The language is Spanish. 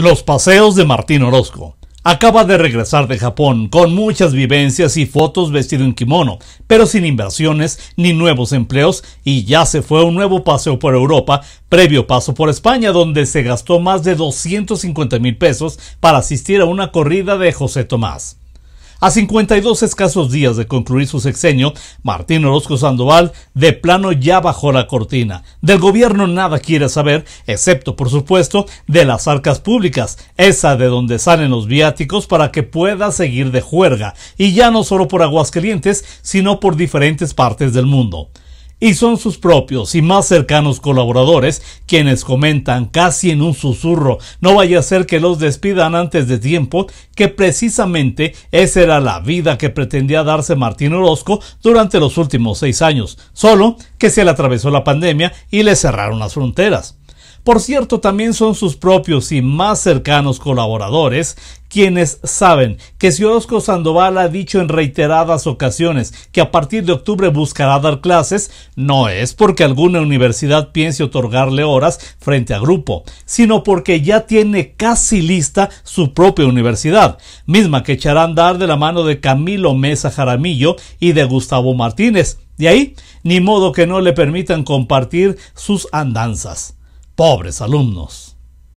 Los paseos de Martín Orozco. Acaba de regresar de Japón con muchas vivencias y fotos vestido en kimono, pero sin inversiones ni nuevos empleos y ya se fue a un nuevo paseo por Europa, previo paso por España, donde se gastó más de 250 mil pesos para asistir a una corrida de José Tomás. A 52 escasos días de concluir su sexenio, Martín Orozco Sandoval de plano ya bajó la cortina. Del gobierno nada quiere saber, excepto por supuesto de las arcas públicas, esa de donde salen los viáticos para que pueda seguir de juerga, y ya no solo por Aguascalientes, sino por diferentes partes del mundo y son sus propios y más cercanos colaboradores quienes comentan casi en un susurro no vaya a ser que los despidan antes de tiempo que precisamente esa era la vida que pretendía darse Martín Orozco durante los últimos seis años, solo que se le atravesó la pandemia y le cerraron las fronteras. Por cierto, también son sus propios y más cercanos colaboradores quienes saben que si Osco Sandoval ha dicho en reiteradas ocasiones que a partir de octubre buscará dar clases, no es porque alguna universidad piense otorgarle horas frente a grupo, sino porque ya tiene casi lista su propia universidad, misma que echará andar de la mano de Camilo Mesa Jaramillo y de Gustavo Martínez. De ahí, ni modo que no le permitan compartir sus andanzas pobres alumnos.